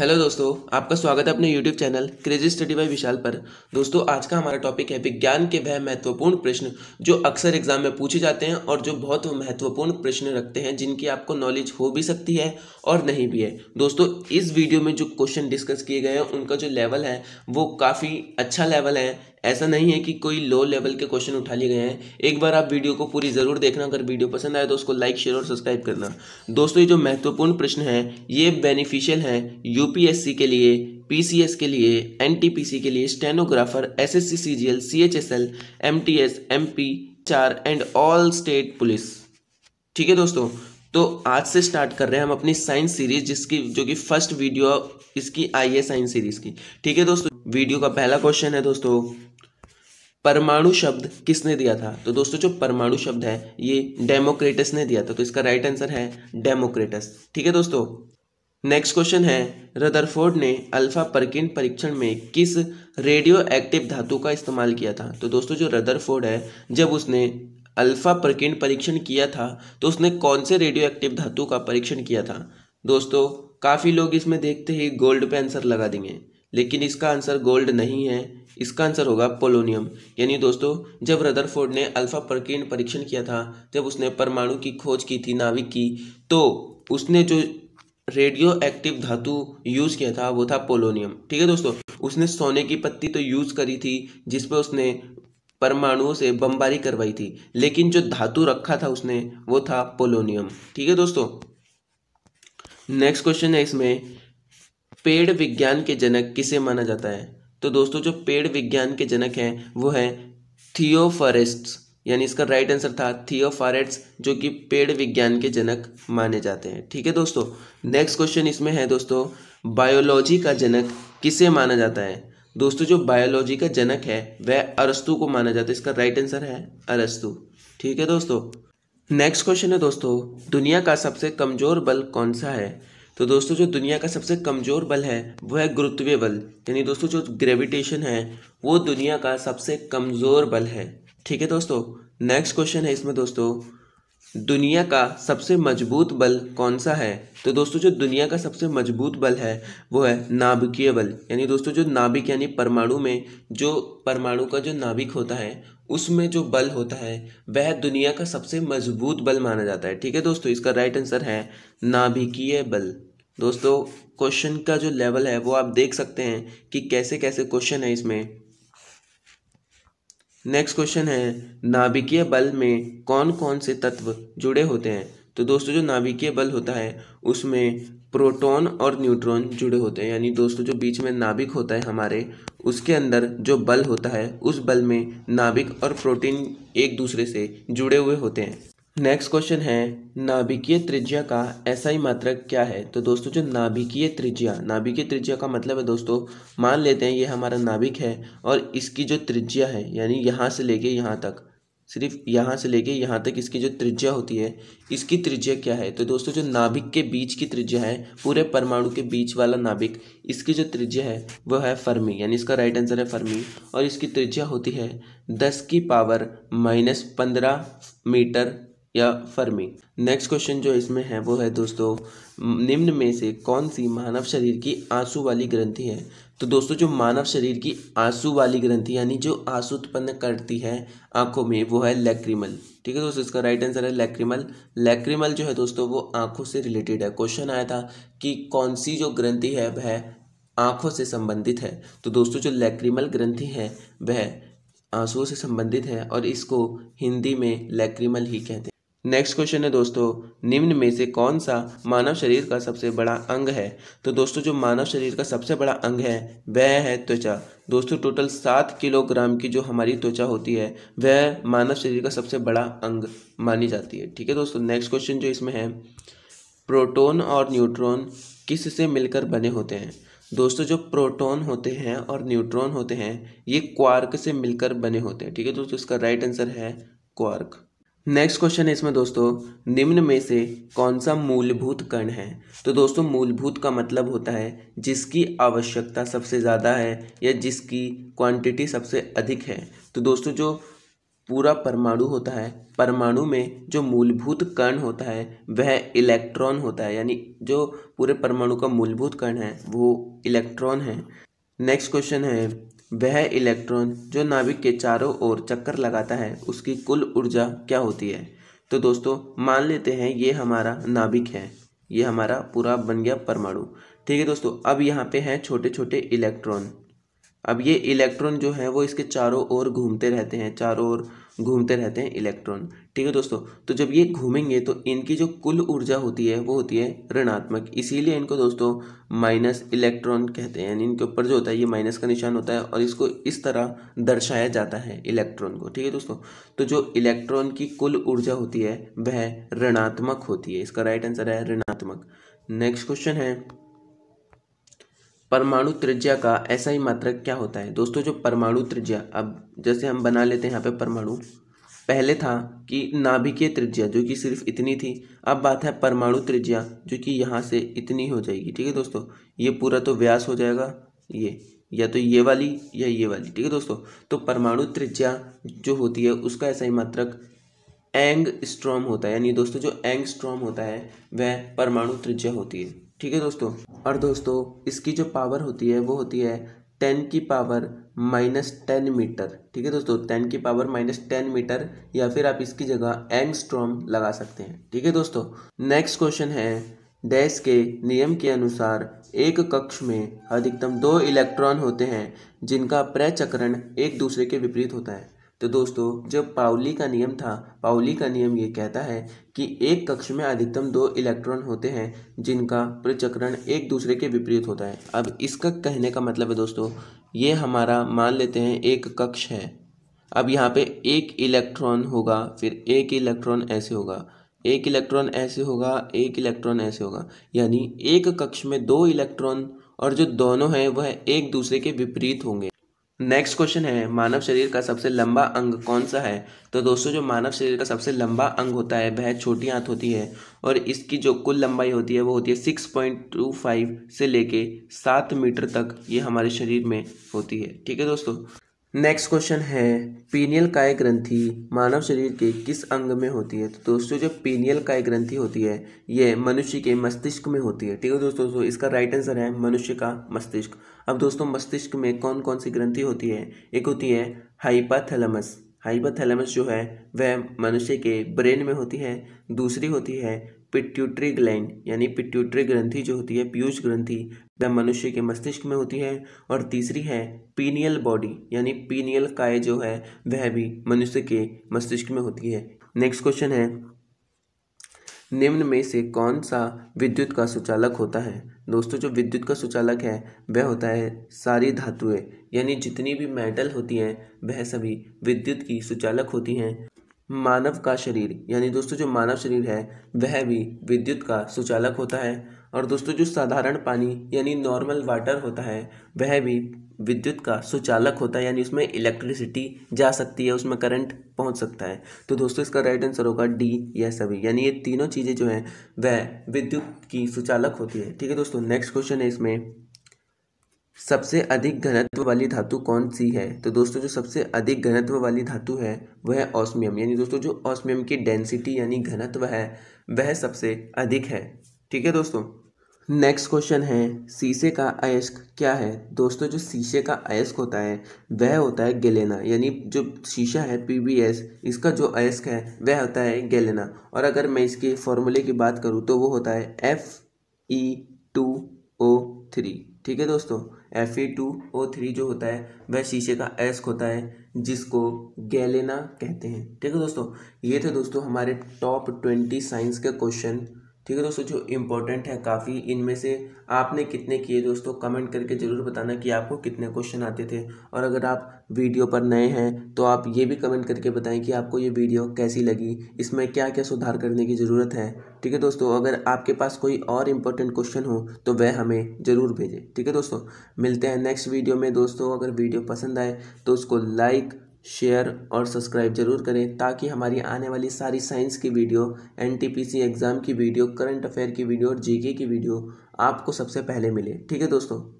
hello दोस्तों आपका स्वागत है अपने YouTube channel crazy study by Vishal पर दोस्तों आज का हमारा टॉपिक है विज्ञान के वह महत्वपूर्ण प्रश्न जो अक्सर एग्जाम में पूछे जाते हैं और जो बहुत महत्वपूर्ण प्रश्न रखते हैं जिनकी आपको नॉलेज हो भी सकती है और नहीं भी है दोस्तों इस वीडियो में जो क्वेश्चन डिस्कस किए गए हैं उनका जो लेवल है वो काफ़ी अच्छा लेवल है ऐसा नहीं है कि कोई लो लेवल के क्वेश्चन उठा लिए गए हैं एक बार आप वीडियो को पूरी ज़रूर देखना अगर वीडियो पसंद आए तो उसको लाइक शेयर और सब्सक्राइब करना दोस्तों ये जो महत्वपूर्ण प्रश्न है ये बेनिफिशियल है यूपीएससी के लिए पीसीएस के लिए एनटीपीसी के लिए stenographer S S S C C C G L L H M T S M P चार एंड ऑल स्टेट पुलिस ठीक है दोस्तों तो आज से स्टार्ट कर रहे हैं हम अपनी साइंस सीरीज जिसकी जो कि फर्स्ट वीडियो इसकी आई है साइंस सीरीज की ठीक है दोस्तों वीडियो का पहला क्वेश्चन है दोस्तों परमाणु शब्द किसने दिया था तो दोस्तों जो परमाणु शब्द है ये डेमोक्रेटस ने दिया था तो इसका राइट आंसर है डेमोक्रेटस ठीक है दोस्तों नेक्स्ट क्वेश्चन है रदरफोर्ड ने अल्फा परकिन परीक्षण में किस रेडियो एक्टिव धातु का इस्तेमाल किया था तो दोस्तों जो रदरफोर्ड है जब उसने अल्फा परकिन परीक्षण किया था तो उसने कौन से रेडियो एक्टिव धातु का परीक्षण किया था दोस्तों काफ़ी लोग इसमें देखते ही गोल्ड पे आंसर लगा देंगे लेकिन इसका आंसर गोल्ड नहीं है इसका आंसर होगा पोलोनियम यानी दोस्तों जब रदरफोर्ड ने अल्फा प्रकीर्ण परीक्षण किया था जब उसने परमाणु की खोज की थी नाविक की तो उसने जो रेडियो एक्टिव धातु यूज़ किया था वो था पोलोनियम ठीक है दोस्तों उसने सोने की पत्ती तो यूज़ करी थी जिसपे उसने परमाणुओं से बमबारी करवाई थी लेकिन जो धातु रखा था उसने वो था पोलोनियम ठीक है दोस्तों नेक्स्ट क्वेश्चन है इसमें पेड़ विज्ञान के जनक किसे माना जाता है तो दोस्तों जो पेड़ विज्ञान के जनक हैं वो है थियोफरेस्ट यानी इसका राइट आंसर था थियोफारेट्स जो कि पेड़ विज्ञान के जनक माने जाते हैं ठीक है दोस्तों नेक्स्ट क्वेश्चन इसमें है दोस्तों बायोलॉजी का जनक किसे माना जाता है दोस्तों जो बायोलॉजी का जनक है वह अरस्तु को माना जाता है इसका राइट आंसर है अरस्तु ठीक है दोस्तों नेक्स्ट क्वेश्चन है दोस्तों दुनिया का सबसे कमजोर बल कौन सा है तो दोस्तों जो दुनिया का सबसे कमज़ोर बल है वो है गुरुत्वीय बल यानी दोस्तों जो ग्रेविटेशन है वो दुनिया का सबसे कमज़ोर बल है ठीक है दोस्तों नेक्स्ट क्वेश्चन है इसमें दोस्तों दुनिया का सबसे मजबूत बल कौन सा है तो दोस्तों जो दुनिया का सबसे मजबूत बल है वो है नाभिकीय बल यानी दोस्तों जो नाभिक यानी परमाणु में जो परमाणु का जो नाभिक होता है उसमें जो बल होता है वह दुनिया का सबसे मजबूत बल माना जाता है ठीक है दोस्तों इसका राइट आंसर है नाभिकीय बल दोस्तों क्वेश्चन का जो लेवल है वो आप देख सकते हैं कि कैसे कैसे क्वेश्चन है इसमें नेक्स्ट क्वेश्चन है नाभिकीय बल में कौन कौन से तत्व जुड़े होते हैं तो दोस्तों जो नाभिकीय बल होता है उसमें प्रोटॉन और न्यूट्रॉन जुड़े होते हैं यानी दोस्तों जो बीच में नाभिक होता है हमारे उसके अंदर जो बल होता है उस बल में नाभिक और प्रोटीन एक दूसरे से जुड़े हुए होते हैं नेक्स्ट क्वेश्चन है नाभिकीय त्रिज्या का एसआई मात्रक क्या है तो दोस्तों जो नाभिकीय त्रिज्या नाभिकीय त्रिज्या का मतलब है दोस्तों मान लेते हैं ये हमारा नाभिक है और इसकी जो त्रिज्या है यानी यहाँ से लेके यहाँ तक सिर्फ यहाँ से लेके यहाँ तक इसकी जो त्रिज्या होती है इसकी त्रिज्या क्या है तो दोस्तों जो नाभिक के बीच की त्रिज्या है पूरे परमाणु के बीच वाला नाभिक इसकी जो त्रिज्या है वह है फर्मी यानी इसका राइट आंसर है फर्मी और इसकी त्रिज्या होती है दस की पावर माइनस पंद्रह मीटर या फर्मी नेक्स्ट क्वेश्चन जो इसमें है वो है दोस्तों निम्न में से कौन सी मानव शरीर की आंसू वाली ग्रंथि है तो दोस्तों जो मानव शरीर की आंसू वाली ग्रंथि यानी जो आंसू उत्पन्न करती है आंखों में वो है लैक्रिमल ठीक है दोस्तों इसका राइट आंसर है लैक्रिमल लैक्रिमल जो है दोस्तों वो आंखों से रिलेटेड है क्वेश्चन आया था कि कौन सी जो ग्रंथि है वह आंखों से संबंधित है तो दोस्तों जो लैक्रिमल ग्रंथि है वह आंसुओं से संबंधित है और इसको हिंदी में लैक्रिमल ही कहते हैं नेक्स्ट क्वेश्चन है दोस्तों निम्न में से कौन सा मानव शरीर का सबसे बड़ा अंग है तो दोस्तों जो मानव शरीर का सबसे बड़ा अंग है वह है त्वचा दोस्तों टोटल सात किलोग्राम की जो हमारी त्वचा होती है वह मानव शरीर का सबसे बड़ा अंग मानी जाती है ठीक है दोस्तों नेक्स्ट क्वेश्चन जो इसमें है प्रोटोन और न्यूट्रॉन किस से मिलकर बने होते हैं दोस्तों जो प्रोटोन होते हैं और न्यूट्रॉन होते हैं ये क्वार्क से मिलकर बने होते हैं ठीक है दोस्तों इसका राइट आंसर है क्वार्क नेक्स्ट क्वेश्चन है इसमें दोस्तों निम्न में से कौन सा मूलभूत कण है तो दोस्तों मूलभूत का मतलब होता है जिसकी आवश्यकता सबसे ज़्यादा है या जिसकी क्वांटिटी सबसे अधिक है तो दोस्तों जो पूरा परमाणु होता है परमाणु में जो मूलभूत कण होता है वह इलेक्ट्रॉन होता है यानी जो पूरे परमाणु का मूलभूत कण है वो इलेक्ट्रॉन है नेक्स्ट क्वेश्चन है वह इलेक्ट्रॉन जो नाभिक के चारों ओर चक्कर लगाता है उसकी कुल ऊर्जा क्या होती है तो दोस्तों मान लेते हैं ये हमारा नाभिक है ये हमारा पूरा बन गया परमाणु ठीक है दोस्तों अब यहाँ पे हैं छोटे छोटे इलेक्ट्रॉन अब ये इलेक्ट्रॉन जो है वो इसके चारों ओर घूमते रहते हैं चारों ओर घूमते रहते हैं इलेक्ट्रॉन ठीक है दोस्तों तो जब ये घूमेंगे तो इनकी जो कुल ऊर्जा होती है वो होती है ऋणात्मक इसीलिए इनको दोस्तों माइनस इलेक्ट्रॉन कहते हैं इनके ऊपर जो होता है ये माइनस का निशान होता है और इसको इस तरह दर्शाया जाता है इलेक्ट्रॉन को ठीक है दोस्तों तो जो इलेक्ट्रॉन की कुल ऊर्जा होती है वह ऋणात्मक होती है इसका राइट आंसर है ऋणात्मक नेक्स्ट क्वेश्चन है परमाणु त्रिज्या का ऐसा ही मात्रक क्या होता है दोस्तों जो परमाणु त्रिज्या अब जैसे हम बना लेते हैं यहाँ पे परमाणु पहले था कि नाभिकीय त्रिज्या जो कि सिर्फ इतनी थी अब बात है परमाणु त्रिज्या जो कि यहाँ से इतनी हो जाएगी ठीक है दोस्तों ये पूरा तो व्यास हो जाएगा ये या तो ये वाली या ये वाली ठीक है दोस्तों तो परमाणु त्रिज्या जो होती है उसका ऐसा ही मात्रक एंग स्ट्रॉम होता है यानी दोस्तों जो एंग स्ट्रॉम होता है वह परमाणु त्रिज्या होती है ठीक है दोस्तों और दोस्तों इसकी जो पावर होती है वो होती है टेन की पावर माइनस टेन मीटर ठीक है दोस्तों टेन की पावर माइनस टेन मीटर या फिर आप इसकी जगह स्ट्रॉम लगा सकते हैं ठीक है दोस्तों नेक्स्ट क्वेश्चन है डैश के नियम के अनुसार एक कक्ष में अधिकतम दो इलेक्ट्रॉन होते हैं जिनका प्रचक्रण एक दूसरे के विपरीत होता है तो दोस्तों जब पाउली का नियम था पाउली का नियम ये कहता है कि एक कक्ष में अधिकतम दो इलेक्ट्रॉन होते हैं जिनका प्रचक्रण एक दूसरे के विपरीत होता है अब इसका कहने का मतलब है दोस्तों ये हमारा मान लेते हैं एक कक्ष है अब यहाँ पे एक इलेक्ट्रॉन होगा फिर एक इलेक्ट्रॉन ऐसे होगा एक इलेक्ट्रॉन ऐसे होगा एक इलेक्ट्रॉन ऐसे होगा यानी एक कक्ष में दो इलेक्ट्रॉन और जो दोनों हैं वह एक दूसरे के विपरीत होंगे नेक्स्ट क्वेश्चन है मानव शरीर का सबसे लंबा अंग कौन सा है तो दोस्तों जो मानव शरीर का सबसे लंबा अंग होता है वह छोटी आंत होती है और इसकी जो कुल लंबाई होती है वो होती है सिक्स पॉइंट टू फाइव से लेके सात मीटर तक ये हमारे शरीर में होती है ठीक है दोस्तों नेक्स्ट क्वेश्चन है पीनियल काय ग्रंथि मानव शरीर के किस अंग में होती है तो दोस्तों जो पीनियल काय ग्रंथि होती है ये मनुष्य के मस्तिष्क में होती है ठीक है दोस्तों तो इसका राइट आंसर है मनुष्य का मस्तिष्क अब दोस्तों मस्तिष्क में कौन कौन सी ग्रंथि होती है एक होती है हाइपाथैलेमस हाइपाथैलेमस जो है वह मनुष्य के ब्रेन में होती है दूसरी होती है पिट्यूट्री ग्लैंड यानी पिट्यूट्री ग्रंथि जो होती है पीयूष ग्रंथि वह मनुष्य के मस्तिष्क में होती है और तीसरी है पीनियल बॉडी यानी पीनियल काय जो है वह भी मनुष्य के मस्तिष्क में होती है नेक्स्ट क्वेश्चन है निम्न में से कौन सा विद्युत का सुचालक होता है दोस्तों जो विद्युत का सुचालक है वह होता है सारी धातुएं यानी जितनी भी मेटल होती हैं वह सभी विद्युत की सुचालक होती हैं मानव का शरीर यानी दोस्तों जो मानव शरीर है वह भी विद्युत का सुचालक होता है और दोस्तों जो साधारण पानी यानी नॉर्मल वाटर होता है वह भी विद्युत का सुचालक होता है यानी उसमें इलेक्ट्रिसिटी जा सकती है उसमें करंट पहुंच सकता है तो दोस्तों इसका राइट आंसर होगा डी या सभी यानी ये तीनों चीज़ें जो हैं वह विद्युत की सुचालक होती है ठीक है दोस्तों नेक्स्ट क्वेश्चन है इसमें सबसे अधिक घनत्व वाली धातु कौन सी है तो दोस्तों जो सबसे अधिक घनत्व वाली धातु है वह है ऑस्मियम यानी दोस्तों जो ऑस्मियम की डेंसिटी यानी घनत्व है वह सबसे अधिक है ठीक है दोस्तों नेक्स्ट क्वेश्चन है शीशे का अयस्क क्या है दोस्तों जो शीशे का अयस्क होता है वह होता है गेलेना यानी जो शीशा है पी इसका जो अयस्क है वह होता है गेलेना और अगर मैं इसके फॉर्मूले की बात करूँ तो वो होता है F E two O three ठीक है दोस्तों F E two O three जो होता है वह शीशे का अयस्क होता है जिसको गैलेना कहते हैं ठीक है दोस्तों ये थे दोस्तों हमारे टॉप ट्वेंटी साइंस के क्वेश्चन ठीक है दोस्तों जो इम्पोर्टेंट है काफ़ी इनमें से आपने कितने किए दोस्तों कमेंट करके ज़रूर बताना कि आपको कितने क्वेश्चन आते थे और अगर आप वीडियो पर नए हैं तो आप ये भी कमेंट करके बताएं कि आपको ये वीडियो कैसी लगी इसमें क्या क्या सुधार करने की ज़रूरत है ठीक है दोस्तों अगर आपके पास कोई और इम्पोर्टेंट क्वेश्चन हो तो वह हमें ज़रूर भेजें ठीक है दोस्तों मिलते हैं नेक्स्ट वीडियो में दोस्तों अगर वीडियो पसंद आए तो उसको लाइक शेयर और सब्सक्राइब जरूर करें ताकि हमारी आने वाली सारी साइंस की वीडियो एनटीपीसी एग्ज़ाम की वीडियो करंट अफेयर की वीडियो और जीके की वीडियो आपको सबसे पहले मिले ठीक है दोस्तों